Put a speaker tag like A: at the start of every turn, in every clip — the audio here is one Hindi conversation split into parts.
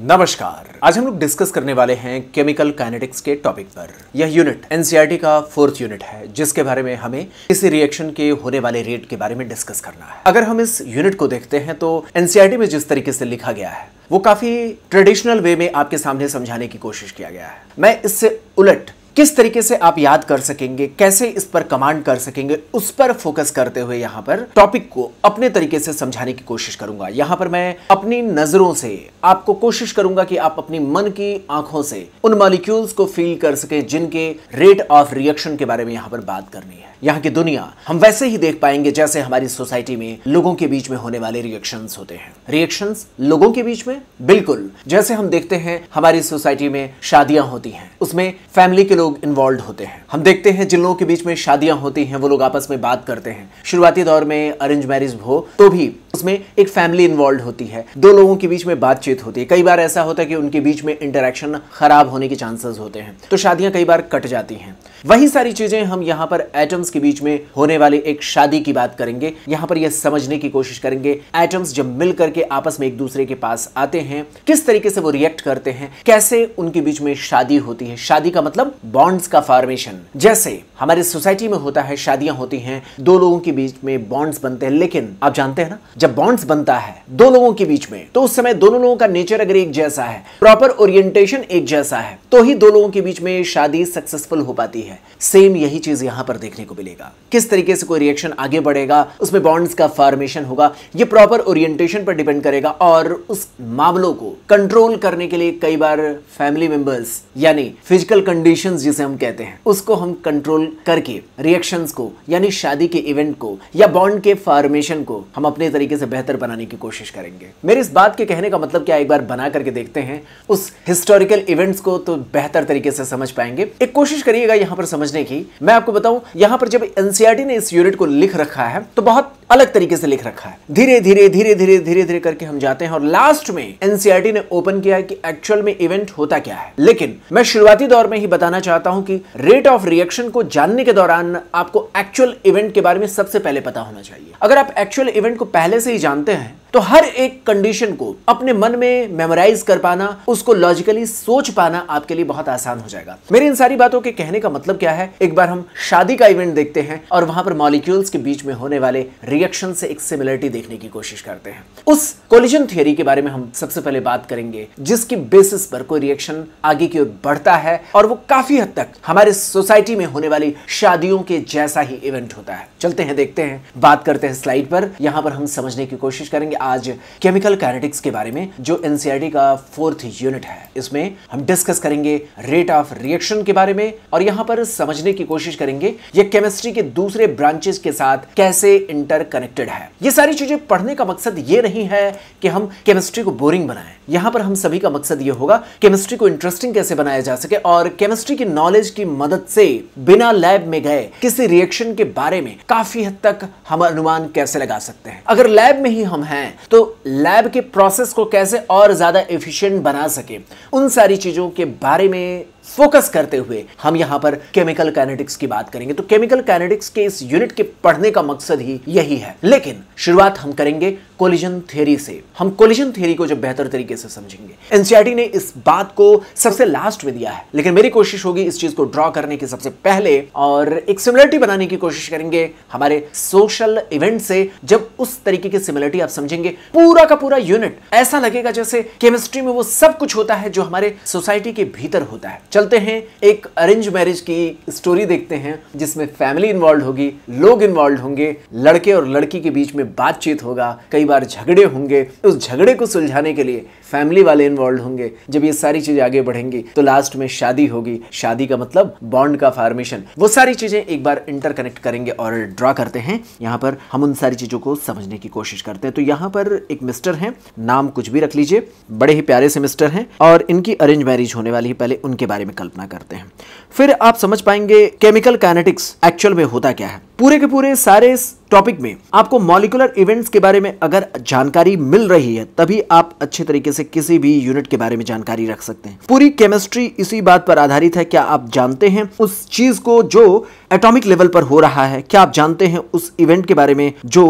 A: नमस्कार आज हम लोग डिस्कस करने वाले हैं केमिकल काइनेटिक्स के टॉपिक पर यह यूनिट एनसीईआरटी e का फोर्थ यूनिट है जिसके बारे में हमें किसी रिएक्शन के होने वाले रेट के बारे में डिस्कस करना है अगर हम इस यूनिट को देखते हैं तो एनसीईआरटी e में जिस तरीके से लिखा गया है वो काफी ट्रेडिशनल वे में आपके सामने समझाने की कोशिश किया गया है मैं इससे उलट किस तरीके से आप याद कर सकेंगे कैसे इस पर कमांड कर सकेंगे उस पर फोकस करते हुए यहां पर टॉपिक को अपने तरीके से समझाने की कोशिश करूंगा यहां पर मैं अपनी नजरों से आपको कोशिश करूंगा कि आप अपनी मन की आंखों से उन मॉलिक्यूल्स को फील कर सके जिनके रेट ऑफ रिएक्शन के बारे में यहां पर बात करनी है यहाँ की दुनिया हम वैसे ही देख पाएंगे जैसे हमारी सोसाइटी में लोगों के बीच में होने वाले रिएक्शन होते हैं रिएक्शन लोगों के बीच में बिल्कुल जैसे हम देखते हैं हमारी सोसाइटी में शादियां होती हैं उसमें फैमिली के लोग इन्वॉल्व होते हैं हम देखते हैं जिन लोगों के बीच में शादियां होती हैं वो लोग आपस में बात करते हैं शुरुआती दौर में अरेंज मैरिज हो तो भी उसमें एक फैमिली इन्वॉल्व होती है दो लोगों के बीच में बातचीत होती है कई बार ऐसा होता है कि उनके बीच में इंटरेक्शन खराब होने के चांसेस होते हैं तो शादियां कई बार कट जाती हैं वही सारी चीजें हम यहाँ पर एटम्स के बीच में होने वाले एक शादी की बात करेंगे यहाँ पर यह समझने की कोशिश करेंगे एटम्स जब मिल करके आपस में एक दूसरे के पास आते हैं किस तरीके से वो रिएक्ट करते हैं कैसे उनके बीच में शादी होती है शादी का मतलब बॉन्ड्स का फॉर्मेशन जैसे हमारे सोसाइटी में होता है शादियां होती हैं दो लोगों के बीच में बॉन्ड्स बनते हैं लेकिन आप जानते हैं ना जब बॉन्ड्स बनता है दो लोगों के बीच में तो उस समय दोनों लोगों का नेचर अगर एक जैसा है प्रॉपर ओरिएंटेशन एक जैसा है तो ही दो लोगों के बीच में शादी सक्सेसफुल हो पाती है सेम यही चीज यहां पर देखने को मिलेगा किस तरीके से कोई रिएक्शन आगे बढ़ेगा उसमें बॉन्ड्स का फॉर्मेशन होगा ये प्रॉपर ओरिएंटेशन पर डिपेंड करेगा और उस मामलों को कंट्रोल करने के लिए कई बार फैमिली मेंबर्स यानी फिजिकल कंडीशंस जिसे हम कहते हैं उसको हम कंट्रोल करके रिएक्शंस को यानी शादी के इवेंट को या बॉन्ड के फॉर्मेशन को हम अपने तरीके से बेहतर बनाने की कोशिश करेंगे मेरे इस बात के कहने का मतलब क्या एक बार बना करके देखते हैं उस हिस्टोरिकल इवेंट्स को तो बेहतर तरीके से समझ पाएंगे एक कोशिश करिएगा यहाँ पर समझने की मैं आपको बताऊं यहाँ पर जब एनसीईआरटी e ने इस यूनिट को लिख रखा है तो बहुत अलग तरीके से लिख रखा है धीरे धीरे धीरे धीरे धीरे धीरे करके हम जाते हैं और लास्ट में एनसीईआरटी e ने ओपन किया है कि एक्चुअल में इवेंट होता क्या है लेकिन मैं शुरुआती दौर में ही बताना चाहता हूं कि रेट ऑफ रिएक्शन को जानने के दौरान आपको एक्चुअल इवेंट के बारे में सबसे पहले पता होना चाहिए अगर आप एक्चुअल इवेंट को पहले से ही जानते हैं तो हर एक कंडीशन को अपने मन में मेमोराइज कर पाना उसको लॉजिकली सोच पाना आपके लिए बहुत आसान हो जाएगा मेरी इन सारी बातों के कहने का मतलब क्या है एक बार हम शादी का इवेंट प्लेन देखते हैं और वहां पर मॉलिक्यूल्स के बीच में होने वाले रिएक्शन से एक सिमिलरिटी देखने की कोशिश करते हैं उस कोलिजन थियोरी के बारे में हम सबसे पहले बात करेंगे जिसकी बेसिस पर कोई रिएक्शन आगे की ओर बढ़ता है और वो काफी हद तक हमारे सोसाइटी में होने वाली शादियों के जैसा ही इवेंट होता है चलते हैं देखते हैं बात करते हैं स्लाइड पर यहां पर हम समझने की कोशिश करेंगे आज केमिकल कैनेटिक्स के बारे में जो एनसीआरटी e का फोर्थ यूनिट है इसमें हम डिस्कस करेंगे रेट ऑफ रिएक्शन के बारे में और यहां पर समझने की कोशिश करेंगे ये केमिस्ट्री के दूसरे ब्रांचेस के साथ कैसे इंटरकनेक्टेड है ये सारी चीजें पढ़ने का मकसद ये नहीं है कि हम केमिस्ट्री को बोरिंग बनाएं यहां पर हम सभी का मकसद ये होगा केमिस्ट्री को इंटरेस्टिंग कैसे बनाया जा सके और केमिस्ट्री की नॉलेज की मदद से बिना लैब में गए किसी रिएक्शन के बारे में काफी हद तक हम अनुमान कैसे लगा सकते हैं अगर लैब में ही हम हैं तो लैब के प्रोसेस को कैसे और ज्यादा एफिशिएंट बना सके उन सारी चीजों के बारे में फोकस करते हुए हम यहां पर केमिकल कैनेटिक्स की बात करेंगे तो केमिकल कैनेटिक्स के इस यूनिट के पढ़ने का मकसद ही यही है लेकिन शुरुआत हम करेंगे कोलिजन थ्योरी से हम कोलिजन थ्योरी को जब बेहतर तरीके से समझेंगे एनसीआरटी e ने इस बात को सबसे लास्ट में दिया है लेकिन मेरी कोशिश होगी इस चीज को ड्रॉ करने की सबसे पहले और एक सिमिलरिटी बनाने की कोशिश करेंगे हमारे सोशल इवेंट से जब उस तरीके की सिमिलरिटी आप समझेंगे पूरा का पूरा यूनिट ऐसा लगेगा जैसे केमिस्ट्री में वो सब कुछ होता है जो हमारे सोसाइटी के भीतर होता है चलते हैं एक अरेंज मैरिज की स्टोरी देखते हैं जिसमें फैमिली इन्वॉल्व होगी लोग इन्वॉल्व होंगे लड़के और लड़की के बीच में बातचीत होगा कई बार झगड़े होंगे उस झगड़े को सुलझाने के लिए फैमिली वाले इन्वॉल्व होंगे जब ये सारी चीजें आगे बढ़ेंगी तो लास्ट में शादी होगी शादी का मतलब बॉन्ड का फॉर्मेशन वो सारी चीजें एक बार इंटरकनेक्ट करेंगे और ड्रॉ करते हैं यहाँ पर हम उन सारी चीजों को समझने की कोशिश करते हैं तो यहाँ पर एक मिस्टर हैं नाम कुछ भी रख लीजिए बड़े ही प्यारे से मिस्टर हैं और इनकी अरेंज मैरिज होने वाली है पहले उनके बारे बारे में कल्पना करते हैं फिर आप समझ पाएंगे केमिकल कैनेटिक्स एक्चुअल में होता क्या है पूरे के पूरे सारे टॉपिक में आपको मॉलिकुलर इवेंट्स के बारे में अगर जानकारी मिल रही है तभी आप अच्छे तरीके से किसी भी यूनिट के बारे में जानकारी रख सकते हैं पूरी केमिस्ट्री इसी बात पर आधारित है क्या आप जानते हैं उस चीज को जो एटॉमिक लेवल पर हो रहा है क्या आप जानते हैं उस इवेंट के बारे में जो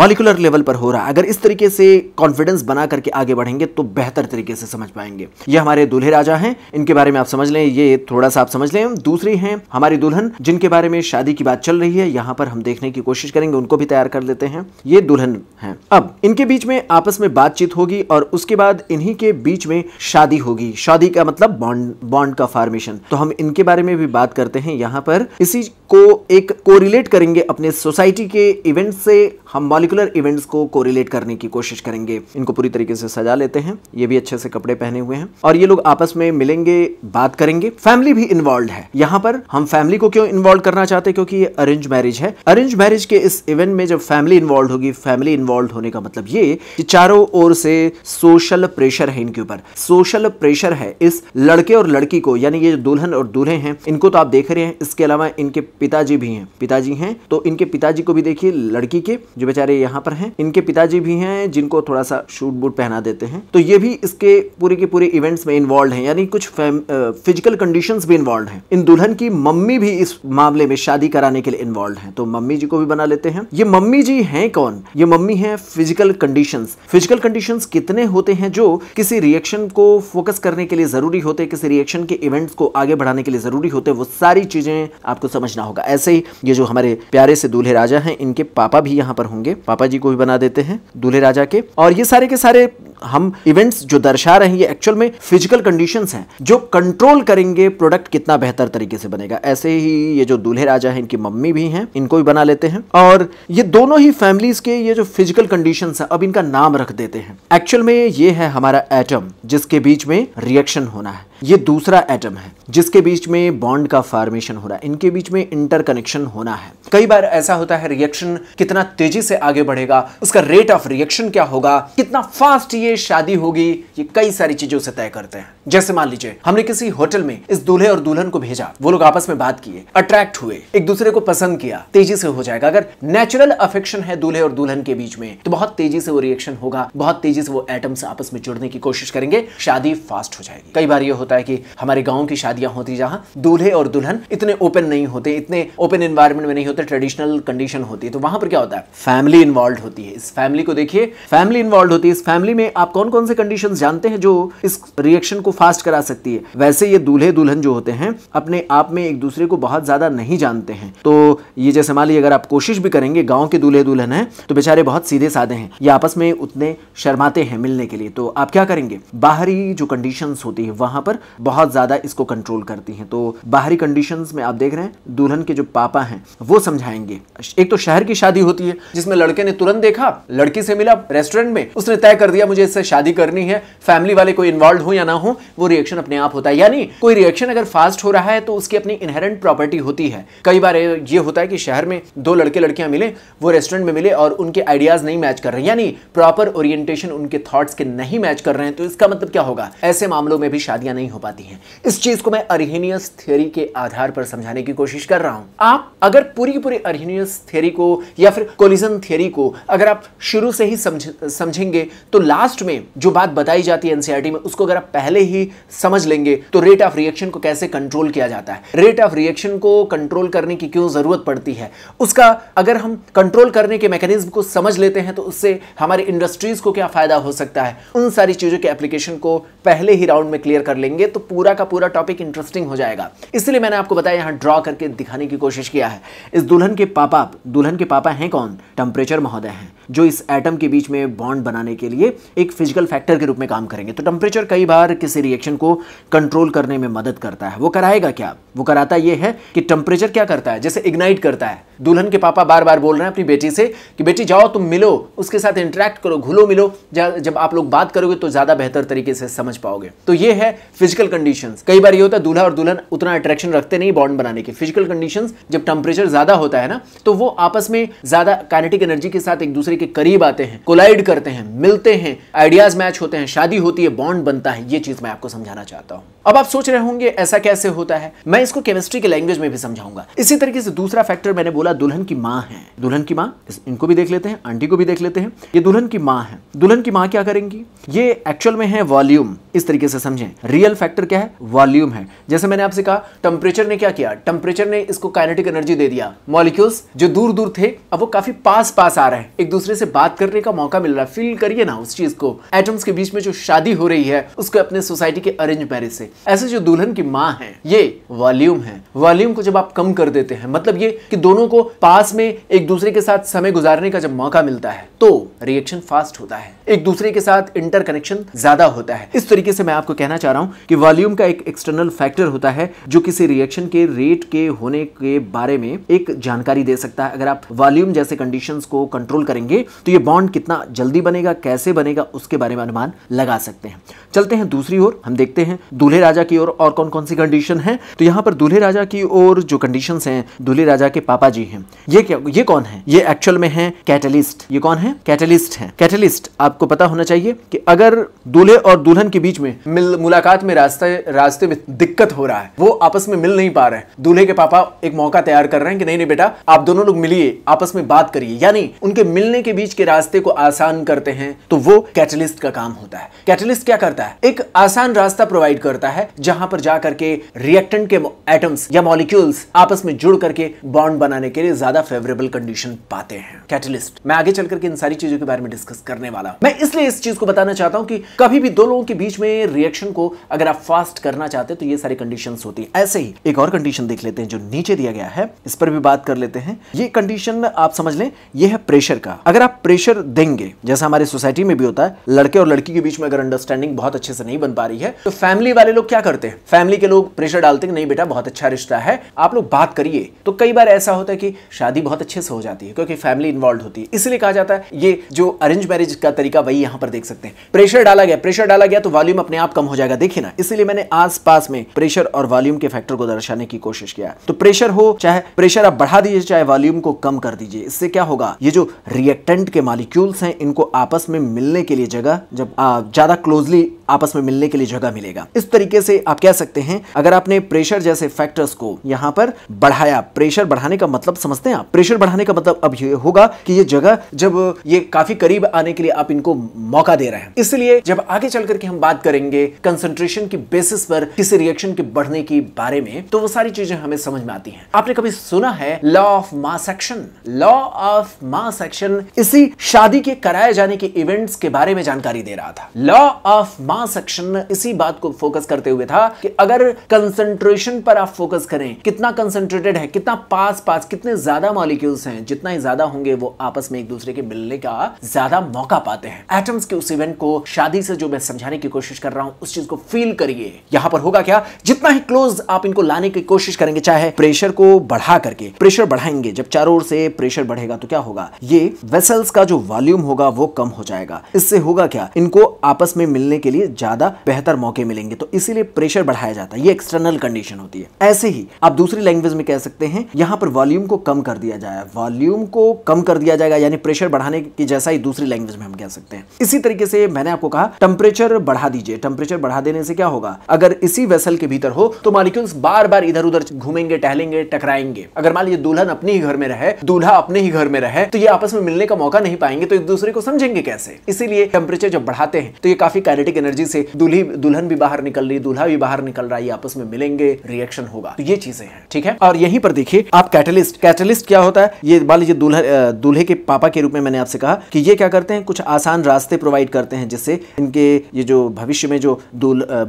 A: मॉलिकुलर लेवल पर हो रहा है अगर इस तरीके से कॉन्फिडेंस बना करके आगे बढ़ेंगे तो बेहतर तरीके से समझ पाएंगे ये हमारे दूल्हे राजा हैं इनके बारे में आप समझ लें ये थोड़ा सा आप समझ लें दूसरी हैं हमारी दुल्हन जिनके बारे में शादी की बात चल रही है यहाँ पर हम देखने की कोशिश करेंगे उनको भी तैयार कर लेते हैं ये दुल्हन है अब इनके बीच में आपस में बातचीत होगी और उसके बाद इन्हीं के बीच में शादी होगी शादी का मतलब बॉन्ड बॉन्ड का फॉर्मेशन तो हम इनके बारे में भी बात करते हैं यहाँ पर इसी को एक कोरिलेट करेंगे अपने सोसाइटी के इवेंट्स से हम मॉलिकुलर इवेंट्स को कोरिलेट करने की कोशिश करेंगे इनको पूरी तरीके से सजा लेते हैं ये भी अच्छे से कपड़े पहने हुए हैं और ये लोग आपस में मिलेंगे बात करेंगे फैमिली भी इन्वॉल्व है यहाँ पर हम फैमिली को क्यों इन्वॉल्व करना चाहते हैं क्योंकि ये अरेंज मैरिज है अरेंज मैरिज के इस इवेंट में जब फैमिली इन्वॉल्व होगी फैमिली इन्वॉल्व होने का मतलब ये कि चारों ओर से सोशल प्रेशर है इनके ऊपर सोशल प्रेशर है इस लड़के और लड़की को यानी ये दुल्हन और दूल्हे हैं इनको तो आप देख रहे हैं इसके अलावा इनके पिताजी भी हैं पिताजी हैं तो इनके पिताजी को भी देखिए लड़की के जो बेचारे यहाँ पर हैं इनके पिताजी भी हैं जिनको थोड़ा सा शूट बूट पहना देते हैं तो ये भी इसके पूरे के पूरे इवेंट्स में इन्वॉल्व हैं यानी कुछ फिजिकल कंडीशंस भी इन्वॉल्व हैं इन दुल्हन की मम्मी भी इस मामले में शादी कराने के लिए इन्वॉल्व हैं तो मम्मी जी को भी बना लेते हैं ये मम्मी जी हैं कौन ये मम्मी है फिजिकल कंडीशंस फिजिकल कंडीशंस कितने होते हैं जो किसी रिएक्शन को फोकस करने के लिए जरूरी होते हैं किसी रिएक्शन के इवेंट्स को आगे बढ़ाने के लिए जरूरी होते हैं वो सारी चीजें आपको समझना होगा ऐसे ही ये जो हमारे प्यारे से दूल्हे राजा हैं इनके पापा भी यहाँ पर होंगे पापा जी को भी बना देते हैं दूल्हे राजा के और ये सारे के सारे हम इवेंट्स जो दर्शा रहे हैं ये एक्चुअल में फिजिकल कंडीशंस हैं जो कंट्रोल करेंगे प्रोडक्ट कितना बेहतर तरीके से बनेगा ऐसे ही ये जो दूल्हे राजा है इनकी मम्मी भी हैं इनको भी बना लेते हैं और ये दोनों ही फैमिलीज के ये जो फिजिकल कंडीशन है अब इनका नाम रख देते हैं एक्चुअल में ये है हमारा एटम जिसके बीच में रिएक्शन होना है ये दूसरा एटम है जिसके बीच में बॉन्ड का फॉर्मेशन हो रहा है इनके बीच में इंटरकनेक्शन होना है कई बार ऐसा होता है रिएक्शन कितना तेजी से आगे बढ़ेगा उसका रेट ऑफ रिएक्शन क्या होगा कितना फास्ट ये ये शादी होगी ये कई सारी चीजों से तय करते हैं जैसे मान लीजिए हमने किसी होटल में इस दूल्हे और दुल्हन को भेजा वो लोग आपस में बात किए अट्रैक्ट हुए एक दूसरे को पसंद किया तेजी से हो जाएगा अगर नेचुरल अफेक्शन है दूल्हे और दुल्हन के बीच में तो बहुत तेजी से वो रिएक्शन होगा बहुत तेजी से वो एटम्स आपस में जुड़ने की कोशिश करेंगे शादी फास्ट हो जाएगी कई बार ये होता है कि हमारे गाँव की शादियां होती जहां दूल्हे और दुल्हन इतने ओपन नहीं होते इतने ओपन इन्वायरमेंट में नहीं होते ट्रेडिशनल कंडीशन होती है तो वहां पर क्या होता है फैमिली इन्वॉल्व होती है इस फैमिली को देखिए फैमिली इन्वॉल्व होती है इस फैमिली में आप कौन कौन से कंडीशन जानते हैं जो इस रिएक्शन को फास्ट करा सकती है वैसे ये दूल्हे दुल्हन जो होते हैं अपने आप में एक दूसरे को बहुत ज्यादा नहीं जानते हैं तो ये जैसे मान लीजिए अगर आप कोशिश भी करेंगे गाँव के दूल्हे दुल्हन है तो बेचारे बहुत सीधे साधे हैं ये आपस में उतने शर्माते हैं मिलने के लिए तो आप क्या करेंगे बाहरी जो कंडीशन होती है वहां पर बहुत ज्यादा इसको कंट्रोल करती है तो बाहरी कंडीशन में आप देख रहे हैं दुल्हन के जो पापा हैं वो समझाएंगे एक तो शहर की शादी होती है जिसमें लड़के ने तुरंत देखा लड़की से मिला रेस्टोरेंट में उसने तय कर दिया मुझे से शादी करनी है फैमिली वाले कोई इन्वॉल्व हो या ना हो वो रिएक्शन अपने आप होता है यानी कोई रिएक्शन अगर फास्ट हो रहा है तो उसकी अपनी इनहेरेंट प्रॉपर्टी होती है कई बार ये होता है कि शहर में दो लड़के लड़कियां मिले वो रेस्टोरेंट में मिले और उनके आइडियाज नहीं मैच कर रहे यानी प्रॉपर ओरिएंटेशन उनके थॉट्स के नहीं मैच कर रहे हैं तो इसका मतलब क्या होगा ऐसे मामलों में भी शादियां नहीं हो पाती हैं इस चीज को मैं अरिहेनियस थ्योरी के आधार पर समझाने की कोशिश कर रहा हूं आप अगर पूरी पूरी अरिहेनियस थ्योरी को या फिर कोलिजन थ्योरी को अगर आप शुरू से ही समझ, समझेंगे तो लास्ट लास्ट में जो बात बताई जाती है एनसीआरटी e में उसको अगर आप पहले ही समझ लेंगे तो रेट ऑफ रिएक्शन को कैसे कंट्रोल किया जाता है रेट ऑफ रिएक्शन को कंट्रोल करने की क्यों जरूरत पड़ती है उसका अगर हम कंट्रोल करने के मैकेनिज्म को समझ लेते हैं तो उससे हमारे इंडस्ट्रीज को क्या फायदा हो सकता है उन सारी चीजों के एप्लीकेशन को पहले ही राउंड में क्लियर कर लेंगे तो पूरा का पूरा टॉपिक इंटरेस्टिंग हो जाएगा इसलिए मैंने आपको बताया यहां ड्रॉ करके दिखाने की कोशिश किया है इस दुल्हन के पापा दुल्हन के पापा हैं कौन टेम्परेचर महोदय हैं जो इस एटम के बीच में बॉन्ड बनाने के लिए एक फिजिकल फैक्टर के रूप में काम करेंगे तो टेम्परेचर कई बार किसी रिएक्शन को कंट्रोल करने में मदद करता है वो कराएगा क्या वो कराता यह है कि टेम्परेचर क्या करता है जैसे इग्नाइट करता है दुल्हन के पापा बार बार बोल रहे हैं अपनी बेटी से कि बेटी जाओ तुम मिलो उसके साथ इंटरेक्ट करो घुलो मिलो जब आप लोग बात करोगे तो ज़्यादा बेहतर तरीके से समझ पाओगे तो ये है फिजिकल कंडीशन कई बार ये होता है दूल्हा और दुल्हन उतना अट्रैक्शन रखते नहीं बॉन्ड बनाने की फिजिकल कंडीशन जब टेम्परेचर ज़्यादा होता है ना तो वो आपस में ज़्यादा कैनेटिक एनर्जी के साथ एक दूसरे के करीब आते हैं कोलाइड करते हैं मिलते हैं आइडियाज़ मैच होते हैं शादी होती है बॉन्ड बनता है ये चीज़ मैं आपको समझाना चाहता हूँ अब आप सोच रहे होंगे ऐसा कैसे होता है मैं इसको केमिस्ट्री के लैंग्वेज में भी समझाऊंगा इसी तरीके से दूसरा फैक्टर मैंने बोला दुल्हन की माँ है दुल्हन की माँ इनको भी देख लेते हैं आंटी को भी देख लेते हैं ये दुल्हन की माँ है दुल्हन की माँ क्या करेंगी ये एक्चुअल में है वॉल्यूम इस तरीके से समझें रियल फैक्टर क्या है वॉल्यूम है जैसे मैंने आपसे कहा टेम्परेचर ने क्या किया टेम्परेचर ने इसको काइनेटिक एनर्जी दे दिया मॉलिक्यूल्स जो दूर दूर थे अब वो काफी पास पास आ रहे हैं एक दूसरे से बात करने का मौका मिल रहा है फील करिए ना उस चीज को एटम्स के बीच में जो शादी हो रही है उसको अपने सोसाइटी के अरेंज मैरिज से ऐसे जो दुल्हन की माँ है ये वॉल्यूम है वॉल्यूम को जब आप कम कर देते हैं मतलब ये कि दोनों को पास में एक दूसरे के साथ समय गुजारने का जब मौका मिलता है तो रिएक्शन फास्ट होता है एक दूसरे के साथ इंटर कनेक्शन ज्यादा होता है इस तरीके से मैं आपको कहना चाह रहा हूँ कि वॉल्यूम का एक एक्सटर्नल फैक्टर होता है जो किसी रिएक्शन के रेट के होने के बारे में एक जानकारी दे सकता है अगर आप वॉल्यूम जैसे कंडीशन को कंट्रोल करेंगे तो ये बॉन्ड कितना जल्दी बनेगा कैसे बनेगा उसके बारे में अनुमान लगा सकते हैं चलते हैं दूसरी ओर हम देखते हैं दूल्हे राजा की ओर और, और कौन कौन सी कंडीशन है तो यहाँ पर दूल्हे राजा की ओर जो कंडीशन है दूल्हे राजा के पापा जी हैं ये क्या ये कौन है ये एक्चुअल में है कैटलिस्ट ये कौन है कैटलिस्ट है कैटलिस्ट आपको पता होना चाहिए कि अगर दूल्हे और दुल्हन के बीच में मिल मुलाकात में रास्ते रास्ते में दिक्कत हो रहा है वो आपस में मिल नहीं पा रहे हैं दूल्हे के पापा एक मौका तैयार कर रहे हैं कि नहीं नहीं बेटा आप दोनों लोग मिलिए आपस में बात करिए यानी उनके मिलने के बीच के रास्ते को आसान करते हैं तो वो कैटलिस्ट का काम होता है कैटलिस्ट क्या करता है एक आसान रास्ता प्रोवाइड करता है सकता है जहां पर जाकर के रिएक्टेंट के एटम्स या मॉलिक्यूल्स आपस में जुड़ करके बॉन्ड बनाने के लिए ज्यादा फेवरेबल कंडीशन पाते हैं कैटलिस्ट मैं आगे चल करके इन सारी चीजों के बारे में डिस्कस करने वाला मैं इसलिए इस चीज को बताना चाहता हूं कि कभी भी दो लोगों के बीच में रिएक्शन को अगर आप फास्ट करना चाहते हैं तो ये सारी कंडीशन होती है ऐसे ही एक और कंडीशन देख लेते हैं जो नीचे दिया गया है इस पर भी बात कर लेते हैं ये कंडीशन आप समझ लें यह है प्रेशर का अगर आप प्रेशर देंगे जैसा हमारी सोसाइटी में भी होता है लड़के और लड़की के बीच में अगर अंडरस्टैंडिंग बहुत अच्छे से नहीं बन पा रही है तो फैमिली वाले लोग क्या करते हैं फैमिली के लोग प्रेशर डालते हैं कि नहीं बेटा बहुत अच्छा रिश्ता है आप लोग बात करिए तो कई बार ऐसा होता है कि शादी बहुत अच्छे से हो जाती है क्योंकि फैमिली इन्वॉल्व होती है इसलिए कहा जाता है ये जो अरेंज मैरिज का तरीका वही यहाँ पर देख सकते हैं प्रेशर डाला गया प्रेशर डाला गया तो वॉल्यूम अपने आप कम हो जाएगा देखिए ना इसलिए मैंने आसपास में प्रेशर और वॉल्यूम के फैक्टर को दर्शाने की कोशिश किया तो प्रेशर हो चाहे प्रेशर आप बढ़ा दीजिए चाहे वॉल्यूम को कम कर दीजिए इससे क्या होगा ये जो रिएक्टेंट के मालिक्यूल्स हैं इनको आपस में मिलने के लिए जगह जब ज्यादा क्लोजली आपस में मिलने के लिए जगह मिलेगा इस तरीके से आप कह सकते हैं अगर आपने प्रेशर जैसे फैक्टर्स को यहाँ पर बढ़ाया प्रेशर बढ़ाने का मतलब समझते हैं आप प्रेशर बढ़ाने का मतलब अब ये होगा कि ये जगह जब ये काफी करीब आने के लिए आप इनको मौका दे रहे हैं इसलिए जब आगे चल करके हम बात करेंगे कंसेंट्रेशन की बेसिस पर किसी रिएक्शन के बढ़ने के बारे में तो वो सारी चीजें हमें समझ में आती है आपने कभी सुना है law of mass action law of mass action इसी शादी के कराए जाने के इवेंट्स के बारे में जानकारी दे रहा था law of mass mass action इसी बात को फोकस करते हुए था कि अगर कंसंट्रेशन पर आप फोकस करें कितना कंसंट्रेटेड है कितना पास पास कितने ज्यादा मॉलिक्यूल्स हैं जितना ही ज्यादा होंगे वो आपस में एक दूसरे के मिलने का ज्यादा मौका पाते हैं एटम्स के उस इवेंट को शादी से जो मैं समझाने की कोशिश कर रहा हूं उस चीज को फील करिए यहां पर होगा क्या जितना ही क्लोज आप इनको लाने की कोशिश करेंगे चाहे प्रेशर को बढ़ा करके प्रेशर बढ़ाएंगे जब चारों ओर से प्रेशर बढ़ेगा तो क्या होगा ये वेसल्स का जो वॉल्यूम होगा वो कम हो जाएगा इससे होगा क्या इनको आपस में मिलने के लिए लिए ज्यादा बेहतर मौके मिलेंगे तो इसीलिए प्रेशर बढ़ाया जाता है ये एक्सटर्नल कंडीशन होती है ऐसे ही आप दूसरी लैंग्वेज में कह सकते हैं यहां पर वॉल्यूम को कम कर दिया जाए वॉल्यूम को कम कर दिया जाएगा यानी प्रेशर बढ़ाने की जैसा ही दूसरी लैंग्वेज में हम कह सकते हैं इसी तरीके से मैंने आपको कहा टेम्परेचर बढ़ा दीजिए टेम्परेचर बढ़ा देने से क्या होगा अगर इसी वेसल के भीतर हो तो मालिक्यूल्स बार बार इधर उधर घूमेंगे टहलेंगे टकराएंगे अगर मान लीजिए दुल्हन अपने ही घर में रहे दूल्हा अपने ही घर में रहे तो ये आपस में मिलने का मौका नहीं पाएंगे तो एक दूसरे को समझेंगे कैसे इसीलिए टेम्परेचर जब बढ़ाते हैं तो ये काफी काइनेटिक एनर्जी एनर्जी से दुल्ही दुल्हन भी बाहर निकल रही दुल्हा भी बाहर निकल रहा है आपस में मिलेंगे रिएक्शन होगा तो ये चीजें हैं ठीक है और यहीं पर देखिए आप कैटलिस्ट कैटलिस्ट क्या होता है ये मान लीजिए दूल्हा दूल्हे के पापा के रूप में मैंने आपसे कहा कि ये क्या करते हैं कुछ आसान रास्ते प्रोवाइड करते हैं जिससे इनके ये जो भविष्य में जो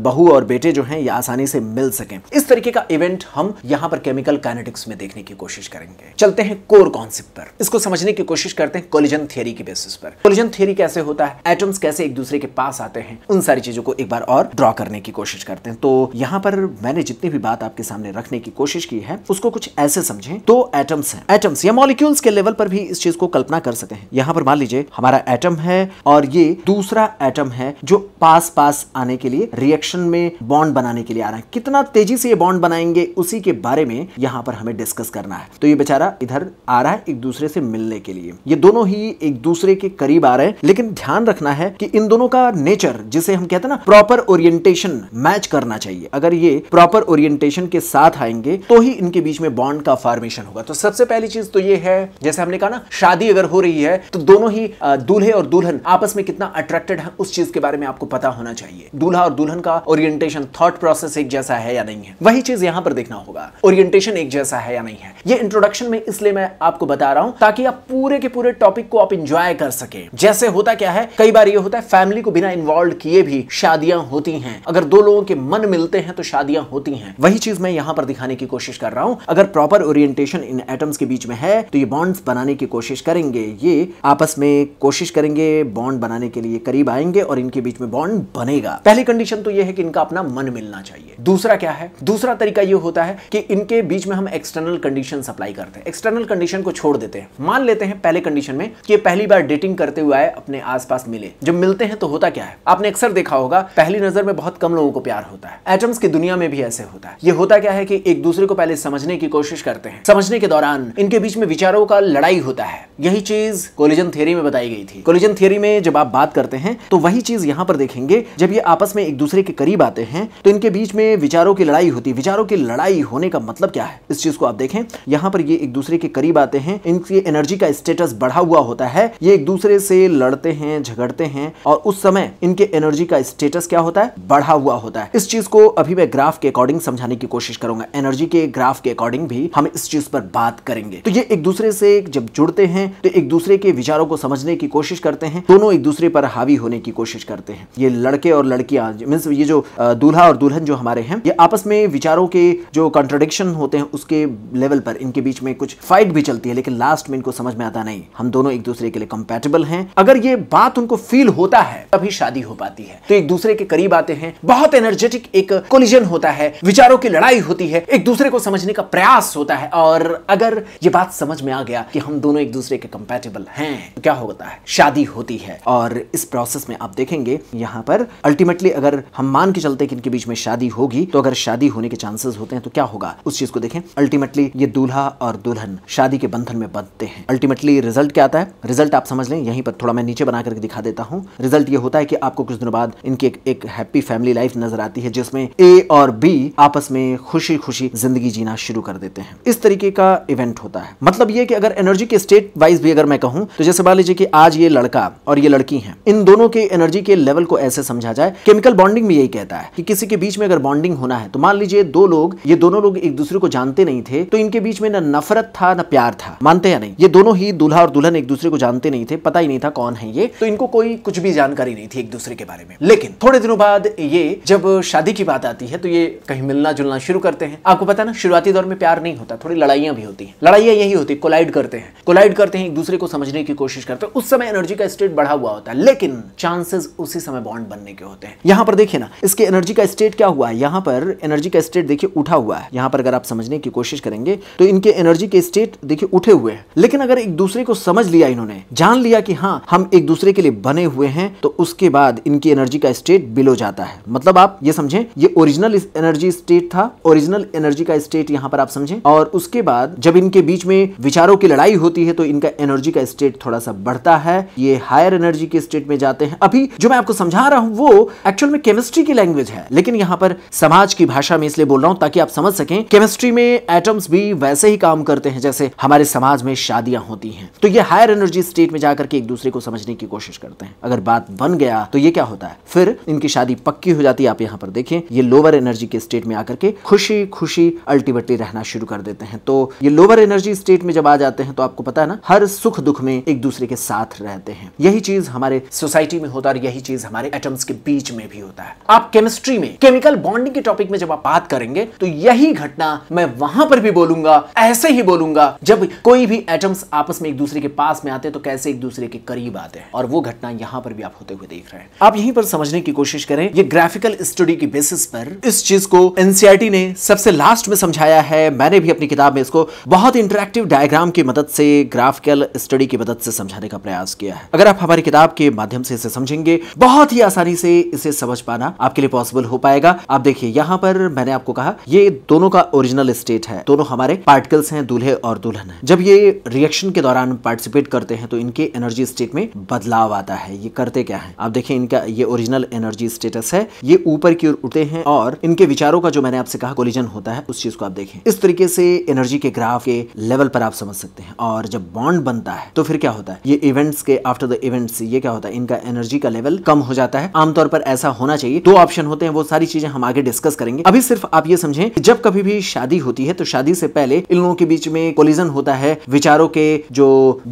A: बहू और बेटे जो हैं ये आसानी से मिल सके इस तरीके का इवेंट हम यहाँ पर केमिकल काइनेटिक्स में देखने की कोशिश करेंगे चलते हैं कोर कॉन्सेप्ट पर इसको समझने की कोशिश करते हैं कोलिजन थियरी के बेसिस पर कोलिजन थियरी कैसे होता है एटम्स कैसे एक दूसरे के पास आते हैं उन सारी सारी चीज़ों को एक बार और ड्रॉ करने की कोशिश करते हैं तो यहाँ पर मैंने जितनी भी बात आपके सामने रखने की कोशिश की है उसको कुछ ऐसे समझें दो एटम्स हैं एटम्स या मॉलिक्यूल्स के लेवल पर भी इस चीज को कल्पना कर सकते हैं यहाँ पर मान लीजिए हमारा एटम है और ये दूसरा एटम है जो पास पास आने के लिए रिएक्शन में बॉन्ड बनाने के लिए आ रहा है कितना तेजी से ये बॉन्ड बनाएंगे उसी के बारे में यहाँ पर हमें डिस्कस करना है तो ये बेचारा इधर आ रहा है एक दूसरे से मिलने के लिए ये दोनों ही एक दूसरे के करीब आ रहे हैं लेकिन ध्यान रखना है कि इन दोनों का नेचर जिसे हम कहते हैं ना प्रॉपर ओरिएंटेशन मैच करना चाहिए अगर ये प्रॉपर ओरिएंटेशन के साथ आएंगे तो ही इनके बीच में बॉन्ड का फॉर्मेशन होगा तो सबसे पहली चीज तो ये है जैसे हमने कहा ना शादी अगर हो रही है तो दोनों ही दूल्हे और दुल्हन आपस में कितना अट्रैक्टेड है उस चीज के बारे में आपको पता होना चाहिए दूल्हा और दुल्हन का ओरिएंटेशन थॉट प्रोसेस एक जैसा है या नहीं है वही चीज यहां पर देखना होगा ओरिएंटेशन एक जैसा है या नहीं है ये इंट्रोडक्शन में इसलिए मैं आपको बता रहा हूं ताकि आप पूरे के पूरे टॉपिक को आप इंजॉय कर सके जैसे होता क्या है कई बार ये होता है फैमिली को बिना इन्वॉल्व किए भी ही शादियां होती हैं अगर दो लोगों के मन मिलते हैं तो शादियां होती हैं वही चीज मैं यहां पर दिखाने की कोशिश कर रहा हूं अगर प्रॉपर ओरिएंटेशन इन एटम्स के बीच में है तो ये बॉन्ड्स बनाने की कोशिश करेंगे ये आपस में कोशिश करेंगे बॉन्ड बनाने के लिए करीब आएंगे और इनके बीच में बॉन्ड बनेगा पहली कंडीशन तो यह है कि इनका अपना मन मिलना चाहिए दूसरा क्या है दूसरा तरीका यह होता है कि इनके बीच में हम एक्सटर्नल कंडीशन अप्लाई करते हैं एक्सटर्नल कंडीशन को छोड़ देते हैं मान लेते हैं पहले कंडीशन में कि पहली बार डेटिंग करते हुए आए अपने आसपास मिले जब मिलते हैं तो होता क्या है आपने अक्सर देखा होगा पहली नजर में बहुत कम लोगों को प्यार होता है एटम्स की दुनिया में भी ऐसे होता है ये होता क्या है कि एक दूसरे को पहले समझने की कोशिश करते हैं समझने के दौरान इनके बीच में विचारों का लड़ाई होता है यही चीज कोलिजन थियरी में बताई गई थी कोलिजन थियरी में जब आप बात करते हैं तो वही चीज यहाँ पर देखेंगे जब ये आपस में एक दूसरे के करीब आते हैं तो इनके बीच में विचारों की लड़ाई होती है विचारों की लड़ाई होने का मतलब क्या है इस चीज को आप देखें यहाँ पर ये एक दूसरे के करीब आते हैं इनकी एनर्जी का स्टेटस बढ़ा हुआ होता है ये एक दूसरे से लड़ते हैं झगड़ते हैं और उस समय इनके एनर्जी का स्टेटस क्या होता है बढ़ा हुआ होता है इस चीज को अभी मैं ग्राफ के अकॉर्डिंग समझाने की कोशिश करूंगा एनर्जी के ग्राफ के अकॉर्डिंग भी हम इस चीज पर बात करेंगे तो ये एक दूसरे से जब जुड़ते हैं तो एक दूसरे के विचारों को समझने की कोशिश करते हैं दोनों एक दूसरे पर हावी होने की कोशिश करते हैं ये लड़के और लड़कियां मीन्स ये जो दूल्हा और दुल्हन जो हमारे हैं ये आपस में विचारों के जो कॉन्ट्रोडिक्शन होते हैं उसके लेवल पर इनके बीच में कुछ फाइट भी चलती है लेकिन लास्ट में इनको समझ में आता नहीं हम दोनों एक दूसरे के लिए कंपेटेबल हैं अगर ये बात उनको फील होता है तभी शादी हो पाती है है तो एक दूसरे के करीब आते हैं बहुत एनर्जेटिक एक कोलिजन होता है विचारों की लड़ाई होती है एक दूसरे को समझने का प्रयास होता है और अगर ये बात समझ में आ गया कि हम दोनों एक दूसरे के कंपेटेबल हैं तो क्या होता है शादी होती है और इस प्रोसेस में आप देखेंगे यहाँ पर अल्टीमेटली अगर हम मान के चलते कि इनके बीच में शादी होगी तो अगर शादी होने के चांसेस होते हैं तो क्या होगा उस चीज को देखें अल्टीमेटली ये दूल्हा और दुल्हन शादी के बंधन में बंधते हैं अल्टीमेटली रिजल्ट क्या आता है रिजल्ट आप समझ लें यहीं पर थोड़ा मैं नीचे बना करके दिखा देता हूँ रिजल्ट ये होता है कि आपको कुछ दिनों बाद बाद इनकी एक, एक हैप्पी फैमिली लाइफ नजर आती है जिसमें ए और बी आपस में खुशी खुशी जिंदगी जीना शुरू कर देते हैं इस तरीके का इवेंट होता है मतलब ये कि अगर एनर्जी के स्टेट वाइज भी अगर मैं कहूँ तो जैसे मान लीजिए कि आज ये लड़का और ये लड़की है इन दोनों के एनर्जी के लेवल को ऐसे समझा जाए केमिकल बॉन्डिंग भी यही कहता है कि किसी के बीच में अगर बॉन्डिंग होना है तो मान लीजिए दो लोग ये दोनों लोग एक दूसरे को जानते नहीं थे तो इनके बीच में ना नफरत था ना प्यार था मानते हैं नहीं ये दोनों ही दूल्हा और दुल्हन एक दूसरे को जानते नहीं थे पता ही नहीं था कौन है ये तो इनको कोई कुछ भी जानकारी नहीं थी एक दूसरे के बारे में लेकिन थोड़े दिनों बाद ये जब शादी की बात आती है तो ये कहीं मिलना जुलना शुरू करते हैं आपको पता ना शुरुआती दौर में प्यार नहीं होता थोड़ी लड़ाइयाँ भी होती हैं लड़ाइयाँ यही होती कोलाइड करते हैं कोलाइड करते हैं एक दूसरे को समझने की कोशिश करते हैं उस समय एनर्जी का स्टेट बढ़ा हुआ होता है लेकिन चांसेस उसी समय बॉन्ड बनने के होते हैं यहाँ पर देखिए ना इसके एनर्जी का स्टेट क्या हुआ है यहाँ पर एनर्जी का स्टेट देखिए उठा हुआ है यहाँ पर अगर आप समझने की कोशिश करेंगे तो इनके एनर्जी के स्टेट देखिए उठे हुए हैं लेकिन अगर एक दूसरे को समझ लिया इन्होंने जान लिया कि हाँ हम एक दूसरे के लिए बने हुए हैं तो उसके बाद इनकी एनर्जी एनर्जी का स्टेट बिलो जाता है मतलब आप ये समझें ये ओरिजिनल एनर्जी स्टेट था ओरिजिनल एनर्जी का स्टेट यहाँ पर आप समझें और उसके बाद जब इनके बीच में विचारों की लड़ाई होती है तो इनका एनर्जी का स्टेट थोड़ा सा बढ़ता है ये हायर एनर्जी के स्टेट में जाते हैं अभी जो मैं आपको समझा रहा हूँ वो एक्चुअल में केमिस्ट्री की लैंग्वेज है लेकिन यहाँ पर समाज की भाषा में इसलिए बोल रहा हूँ ताकि आप समझ सकें केमिस्ट्री में एटम्स भी वैसे ही काम करते हैं जैसे हमारे समाज में शादियां होती हैं तो ये हायर एनर्जी स्टेट में जाकर के एक दूसरे को समझने की कोशिश करते हैं अगर बात बन गया तो ये क्या होता है है फिर इनकी शादी पक्की हो जाती है आप यहाँ पर देखें ये लोअर एनर्जी के स्टेट में आकर के खुशी खुशी अल्टीमेटली रहना शुरू कर देते हैं तो ये लोअर एनर्जी स्टेट में जब आ जाते हैं तो आपको पता है ना हर सुख दुख में एक दूसरे के साथ रहते हैं यही चीज हमारे सोसाइटी में होता है और यही चीज हमारे एटम्स के बीच में भी होता है आप केमिस्ट्री में केमिकल बॉन्डिंग के टॉपिक में जब आप बात करेंगे तो यही घटना मैं वहां पर भी बोलूंगा ऐसे ही बोलूंगा जब कोई भी एटम्स आपस में एक दूसरे के पास में आते हैं तो कैसे एक दूसरे के करीब आते हैं और वो घटना यहां पर भी आप होते हुए देख रहे हैं आप यहीं पर समझने की कोशिश करें ये ग्राफिकल स्टडी की बेसिस पर इस चीज को एनसीआरटी e ने सबसे लास्ट में समझाया है मैंने भी अपनी किताब में इसको बहुत इंटरेक्टिव डायग्राम की मदद से ग्राफिकल स्टडी की मदद से समझाने का प्रयास किया है अगर आप हमारी किताब के माध्यम से इसे समझेंगे बहुत ही आसानी से इसे समझ पाना आपके लिए पॉसिबल हो पाएगा आप देखिए यहाँ पर मैंने आपको कहा ये दोनों का ओरिजिनल स्टेट है दोनों हमारे पार्टिकल्स हैं दूल्हे और दुल्हन है जब ये रिएक्शन के दौरान पार्टिसिपेट करते हैं तो इनके एनर्जी स्टेट में बदलाव आता है ये करते क्या है आप देखिए इनका ये ओरिजिनल एनर्जी स्टेटस है ये ऊपर की ओर उठते हैं और इनके विचारों का जो मैंने आपसे कहा कोलिजन होता है उस चीज को आप देखें इस तरीके से एनर्जी के ग्राफ के लेवल पर आप समझ सकते हैं और जब बॉन्ड बनता है तो फिर क्या होता है ये इवेंट्स के आफ्टर द इवेंट्स ये क्या होता है इनका एनर्जी का लेवल कम हो जाता है आमतौर पर ऐसा होना चाहिए दो ऑप्शन होते हैं वो सारी चीजें हम आगे डिस्कस करेंगे अभी सिर्फ आप ये समझें जब कभी भी शादी होती है तो शादी से पहले इन लोगों के बीच में कोलिजन होता है विचारों के जो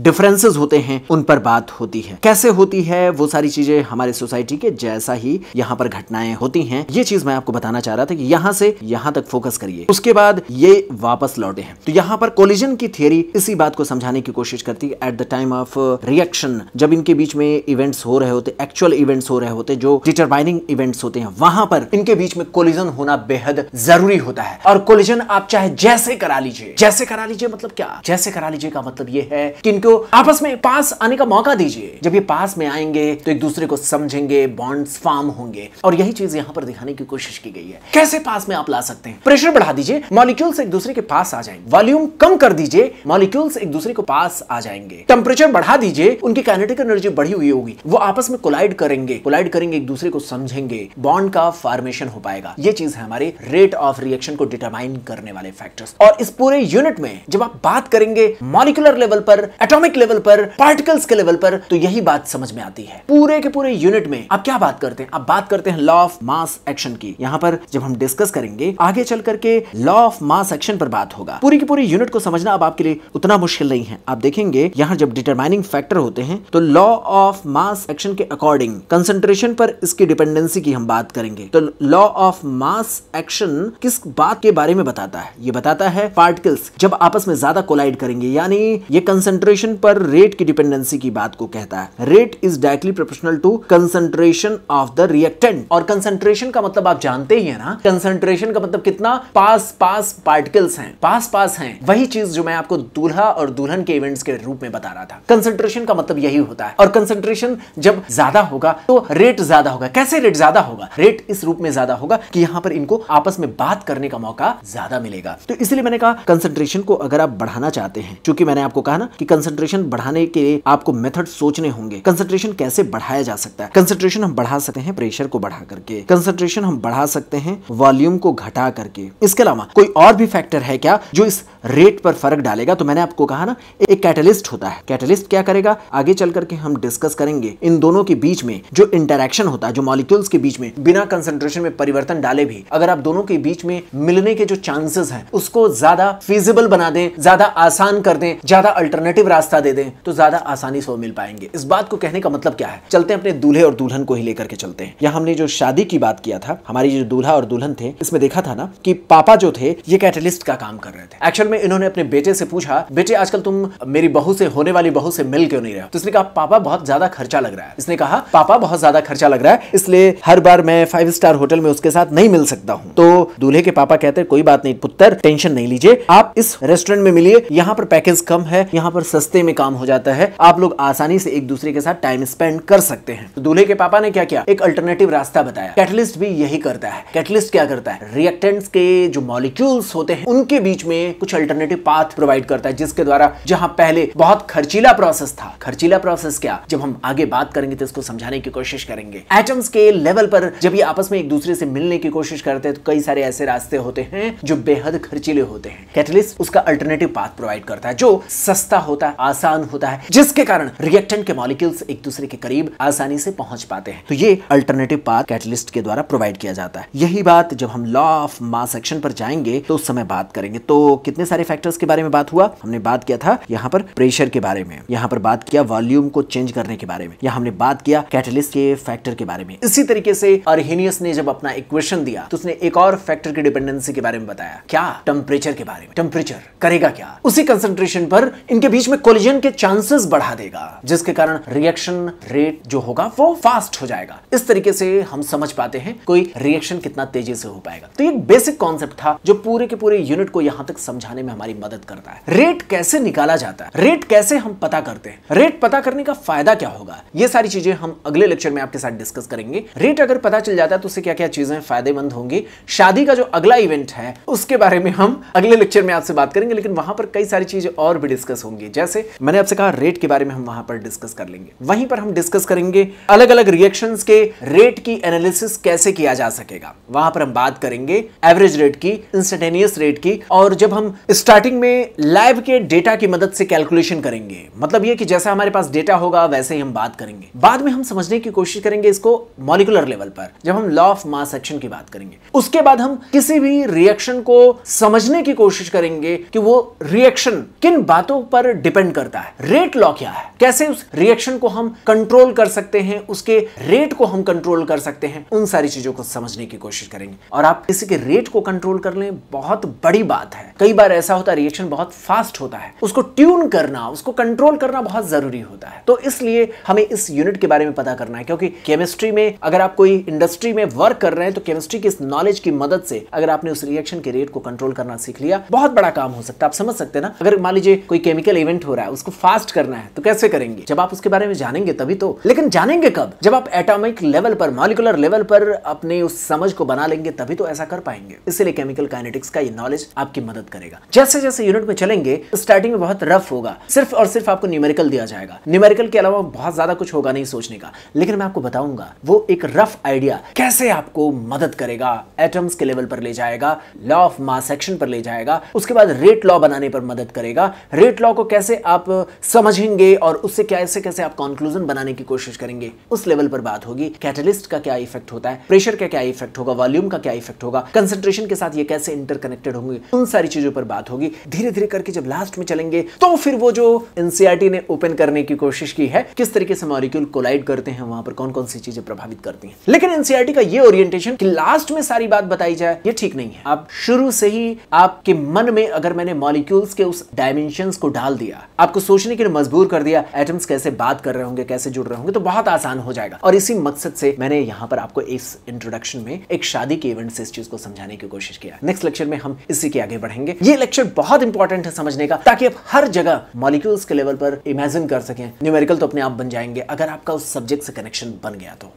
A: डिफरेंसेस होते हैं उन पर बात होती है कैसे होती है वो सारी चीजें हमारे सोसाइटी के के जैसा ही यहाँ पर घटनाएं होती हैं ये चीज मैं आपको बताना चाह रहा था कि यहाँ से यहाँ तक फोकस करिए उसके बाद ये वापस लौटे हैं तो यहाँ पर कोलिजन की थियरी इसी बात को समझाने की कोशिश करती है at the time of reaction जब इनके बीच में इवेंट्स हो रहे होते एक्चुअल इवेंट्स हो रहे होते जो डिटरमाइनिंग इवेंट्स होते हैं वहां पर इनके बीच में कोलिजन होना बेहद जरूरी होता है और कोलिजन आप चाहे जैसे करा लीजिए जैसे करा लीजिए मतलब क्या जैसे करा लीजिए का मतलब ये है कि इनको आपस में पास आने का मौका दीजिए जब ये पास में आएंगे तो एक दूसरे को समझेंगे बॉन्ड्स फॉर्म होंगे और यही चीज यहाँ पर दिखाने की कोशिश की गई है कैसे पास में आप ला सकते हैं प्रेशर बढ़ा दीजिए मॉलिक्यूल्स एक दूसरे के पास आ जाएंगे वॉल्यूम कम कर दीजिए मॉलिक्यूल्स एक दूसरे को पास आ जाएंगे टेम्परेचर बढ़ा दीजिए उनकी काइनेटिक एनर्जी बढ़ी हुई होगी वो आपस में कोलाइड करेंगे कोलाइड करेंगे एक दूसरे को समझेंगे बॉन्ड का फॉर्मेशन हो पाएगा ये चीज है हमारे रेट ऑफ रिएक्शन को डिटरमाइन करने वाले फैक्टर्स और इस पूरे यूनिट में जब आप बात करेंगे मॉलिकुलर लेवल पर एटॉमिक लेवल पर पार्टिकल्स के लेवल पर तो यही बात समझ में आती है पूरे के पूरे यूनिट में आप क्या बात करते हैं अब बात करते हैं लॉ ऑफ मास एक्शन की यहाँ पर जब हम डिस्कस करेंगे आगे चल करके लॉ ऑफ मास एक्शन पर बात होगा पूरी की पूरी यूनिट को समझना अब आपके लिए उतना मुश्किल नहीं है आप देखेंगे यहाँ जब डिटरमाइनिंग फैक्टर होते हैं तो लॉ ऑफ मास एक्शन के अकॉर्डिंग कंसेंट्रेशन पर इसकी डिपेंडेंसी की हम बात करेंगे तो लॉ ऑफ मास एक्शन किस बात के बारे में बताता है ये बताता है पार्टिकल्स जब आपस में ज्यादा कोलाइड करेंगे यानी ये कंसेंट्रेशन पर रेट की डिपेंडेंसी की बात को कहता है rate is directly proportional to concentration concentration of the reactant और कंसेंट्रेशन का मतलब आप जानते ही है ना कंसेंट्रेशन का मतलब कितना पास पास पार्टिकल्स हैं पास पास हैं वही चीज जो मैं आपको दूल्हा और दुल्हन के इवेंट्स के रूप में बता रहा था कंसेंट्रेशन का मतलब यही होता है और कंसेंट्रेशन जब ज्यादा होगा तो रेट ज्यादा होगा कैसे रेट ज्यादा होगा रेट इस रूप में ज्यादा होगा कि यहाँ पर इनको आपस में बात करने का मौका ज्यादा मिलेगा तो इसलिए मैंने कहा कंसेंट्रेशन को अगर आप बढ़ाना चाहते हैं क्योंकि मैंने आपको कहा ना कि कंसेंट्रेशन बढ़ाने के लिए आपको मेथड सोचने होंगे कंसेंट्रेशन कैसे बढ़ाया जा सकता है कंसेंट्रेशन हम बढ़ा सकते हैं प्रेशर को बढ़ा करके कंसंट्रेशन हम बढ़ा सकते हैं वॉल्यूम को घटा करके इसके अलावा कोई और भी फैक्टर है क्या जो इस रेट पर फर्क डालेगा तो मैंने आपको कहा ना एक कैटलिस्ट होता है कैटलिस्ट क्या करेगा आगे चल करके हम डिस्कस करेंगे इन दोनों के बीच में जो इंटरेक्शन होता है जो मॉलिक्यूल्स के बीच में बिना कंसेंट्रेशन में परिवर्तन डाले भी अगर आप दोनों के बीच में मिलने के जो चांसेस हैं उसको ज्यादा फिजिबल बना दें ज्यादा आसान कर दें ज्यादा अल्टरनेटिव रास्ता दे दें तो ज्यादा आसानी से मिल पाएंगे इस बात को कहने का मतलब क्या है चलते हैं अपने दूल्हे और दुल्हन को ही लेकर के चलते हैं यहाँ हमने जो शादी की बात किया था हमारी जो दूल्हा और दुल्हन थे इसमें देखा था ना कि पापा जो थे ये कैटलिस्ट का काम कर रहे थे एक्चुअल में इन्होंने अपने बेटे से पूछा बेटे आजकल तुम मेरी बहू से होने वाली बहू से मिल क्यों नहीं रहे तो इसने कहा पापा बहुत ज्यादा खर्चा लग रहा है इसने कहा पापा बहुत ज्यादा खर्चा लग रहा है इसलिए हर बार मैं फाइव स्टार होटल में उसके साथ नहीं मिल सकता हूँ तो दूल्हे के पापा कहते हैं कोई बात नहीं पुत्र टेंशन नहीं लीजिए आप इस रेस्टोरेंट में मिलिए यहाँ पर पैकेज कम है यहाँ पर सस्ते में काम हो जाता है आप लोग आसानी से एक दूसरे के साथ टाइम स्पेंड कर सकते हैं तो दूल्हे के पापा ने ने क्या किया एक अल्टरनेटिव रास्ता बताया कैटलिस्ट भी यही करता है कैटलिस्ट क्या करता है रिएक्टेंट्स के जो मॉलिक्यूल्स होते हैं उनके बीच में कुछ अल्टरनेटिव पाथ प्रोवाइड करता है जिसके द्वारा जहां पहले बहुत खर्चीला प्रोसेस था खर्चीला प्रोसेस क्या जब हम आगे बात करेंगे तो इसको समझाने की कोशिश करेंगे एटम्स के लेवल पर जब ये आपस में एक दूसरे से मिलने की कोशिश करते हैं तो कई सारे ऐसे रास्ते होते हैं जो बेहद खर्चीले होते हैं कैटलिस्ट उसका अल्टरनेटिव पाथ प्रोवाइड करता है जो सस्ता होता है आसान होता है जिसके कारण रिएक्टेंट के मॉलिक्यूल्स एक दूसरे के करीब आसानी से पहुंच पाते हैं हैं तो ये अल्टरनेटिव पाथ कैटलिस्ट के द्वारा प्रोवाइड किया जाता है यही बात जब हम लॉ ऑफ मास एक्शन पर जाएंगे तो उस समय बात करेंगे तो कितने सारे फैक्टर्स के बारे में बात हुआ हमने बात किया था यहाँ पर प्रेशर के बारे में यहाँ पर बात किया वॉल्यूम को चेंज करने के बारे में यहाँ हमने बात किया कैटलिस्ट के फैक्टर के बारे में इसी तरीके से अरहेनियस ने जब अपना इक्वेशन दिया तो उसने एक और फैक्टर की डिपेंडेंसी के बारे में बताया क्या टेम्परेचर के बारे में टेम्परेचर करेगा क्या उसी कंसेंट्रेशन पर इनके बीच में कोलिजन के चांसेस बढ़ा देगा जिसके कारण रिएक्शन रेट जो होगा वो फास्ट फास्ट हो जाएगा इस तरीके से हम समझ पाते हैं कोई रिएक्शन कितना तेजी से हो पाएगा तो एक बेसिक कॉन्सेप्ट था जो पूरे के पूरे यूनिट को यहाँ तक समझाने में हमारी मदद करता है रेट कैसे निकाला जाता है रेट कैसे हम पता करते हैं रेट पता करने का फायदा क्या होगा ये सारी चीजें हम अगले लेक्चर में आपके साथ डिस्कस करेंगे रेट अगर पता चल जाता है तो उससे क्या क्या चीजें फायदेमंद होंगी शादी का जो अगला इवेंट है उसके बारे में हम अगले लेक्चर में आपसे बात करेंगे लेकिन वहां पर कई सारी चीजें और भी डिस्कस होंगी जैसे मैंने आपसे कहा रेट के बारे में हम वहां पर डिस्कस कर लेंगे वहीं पर हम डिस्कस करेंगे अलग अलग रियल रिएक्शंस के रेट की एनालिसिस कैसे किया जा सकेगा वहां पर हम बात करेंगे एवरेज रेट की इंस्टेटेनियस रेट की और जब हम स्टार्टिंग में लैब के डेटा की मदद से कैलकुलेशन करेंगे मतलब ये कि जैसा हमारे पास डेटा होगा वैसे ही हम बात करेंगे बाद में हम समझने की कोशिश करेंगे इसको मॉलिकुलर लेवल पर जब हम लॉ ऑफ मास एक्शन की बात करेंगे उसके बाद हम किसी भी रिएक्शन को समझने की कोशिश करेंगे कि वो रिएक्शन किन बातों पर डिपेंड करता है रेट लॉ क्या है कैसे उस रिएक्शन को हम कंट्रोल कर सकते हैं उसके रेट को हम कंट्रोल कर सकते हैं उन सारी चीजों को समझने की कोशिश करेंगे और आप किसी के रेट को कंट्रोल कर लें बहुत बड़ी बात है कई बार ऐसा होता है रिएक्शन बहुत फास्ट होता है उसको ट्यून करना उसको कंट्रोल करना बहुत जरूरी होता है तो इसलिए हमें इस यूनिट के बारे में पता करना है क्योंकि केमिस्ट्री में अगर आप कोई इंडस्ट्री में वर्क कर रहे हैं तो केमिस्ट्री की इस नॉलेज की मदद से अगर आपने उस रिएक्शन के रेट को कंट्रोल करना सीख लिया बहुत बड़ा काम हो सकता है आप समझ सकते हैं ना अगर मान लीजिए कोई केमिकल इवेंट हो रहा है उसको फास्ट करना है तो कैसे करेंगे जब आप उसके बारे में जानेंगे तभी तो लेकिन जानेंगे कब जब आप आप एटॉमिक लेवल पर मॉलिकुलर लेवल पर अपने उस समझ को बना लेंगे तभी तो ऐसा कर पाएंगे इसलिए केमिकल काइनेटिक्स का ये नॉलेज आपकी मदद करेगा जैसे जैसे यूनिट में चलेंगे स्टार्टिंग में बहुत रफ होगा सिर्फ और सिर्फ आपको न्यूमेरिकल दिया जाएगा न्यूमेरिकल के अलावा बहुत ज्यादा कुछ होगा नहीं सोचने का लेकिन मैं आपको बताऊंगा वो एक रफ आइडिया कैसे आपको मदद करेगा एटम्स के लेवल पर ले जाएगा लॉ ऑफ मास एक्शन पर ले जाएगा उसके बाद रेट लॉ बनाने पर मदद करेगा रेट लॉ को कैसे आप समझेंगे और उससे कैसे कैसे आप कंक्लूजन बनाने की कोशिश करेंगे उस लेवल पर पर बात होगी कैटलिस्ट का क्या इफेक्ट होता है प्रेशर का क्या इफेक्ट होगा वॉल्यूम का क्या इफेक्ट होगा कंसेंट्रेशन के साथ ये कैसे इंटरकनेक्टेड होंगे उन सारी चीजों पर बात होगी धीरे धीरे करके जब लास्ट में चलेंगे तो फिर वो जो एनसीआरटी e ने ओपन करने की कोशिश की है किस तरीके से मॉलिक्यूल कोलाइड करते हैं वहां पर कौन कौन सी चीजें प्रभावित करती हैं लेकिन एनसीआरटी e का ये ओरिएंटेशन कि लास्ट में सारी बात बताई जाए ये ठीक नहीं है आप शुरू से ही आपके मन में अगर मैंने मॉलिक्यूल्स के उस डायमेंशन को डाल दिया आपको सोचने के लिए मजबूर कर दिया एटम्स कैसे बात कर रहे होंगे कैसे जुड़ रहे होंगे तो बहुत आसान हो जाएगा और इसी मकसद से मैंने यहाँ पर आपको इस इंट्रोडक्शन में एक शादी के इवेंट से इस चीज को समझाने की कोशिश किया नेक्स्ट लेक्चर में हम इसी के आगे बढ़ेंगे ये लेक्चर बहुत इंपॉर्टेंट है समझने का ताकि आप हर जगह मॉलिक्यूल्स के लेवल पर इमेजिन कर सकें न्यूमेरिकल तो अपने आप बन जाएंगे अगर आपका उस सब्जेक्ट से कनेक्शन बन गया तो